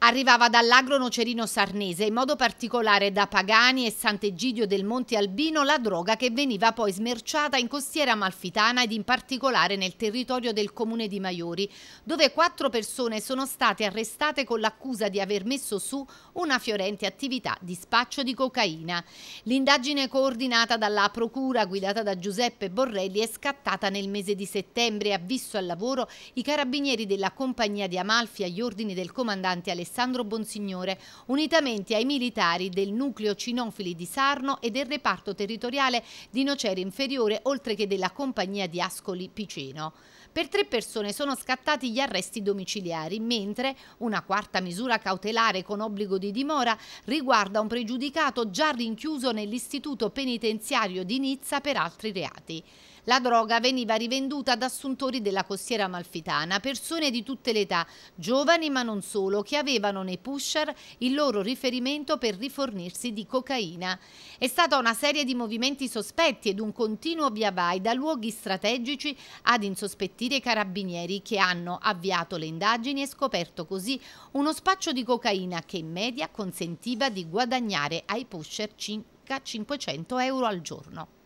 arrivava dall'agro nocerino sarnese, in modo particolare da Pagani e Sant'Egidio del Monte Albino, la droga che veniva poi smerciata in costiera malfitana ed in particolare nel territorio del comune di Maiori, dove quattro persone sono state arrestate con l'accusa di aver messo su una fiorente attività di spaccio di cocaina. L'indagine coordinata dalla Procura, guidata da Giuseppe Borrelli, è scattata nel mese di settembre e ha visto al lavoro i carabinieri della compagnia di Amalfi agli ordini del comandante Alessandro Alessandro Bonsignore, unitamente ai militari del nucleo cinofili di Sarno e del reparto territoriale di Nocere Inferiore, oltre che della compagnia di Ascoli Piceno. Per tre persone sono scattati gli arresti domiciliari, mentre una quarta misura cautelare con obbligo di dimora riguarda un pregiudicato già rinchiuso nell'istituto penitenziario di Nizza per altri reati. La droga veniva rivenduta ad assuntori della costiera malfitana, persone di tutte le età, giovani ma non solo, che avevano avevano nei pusher il loro riferimento per rifornirsi di cocaina. È stata una serie di movimenti sospetti ed un continuo via vai da luoghi strategici ad insospettire i carabinieri che hanno avviato le indagini e scoperto così uno spaccio di cocaina che in media consentiva di guadagnare ai pusher circa 500 euro al giorno.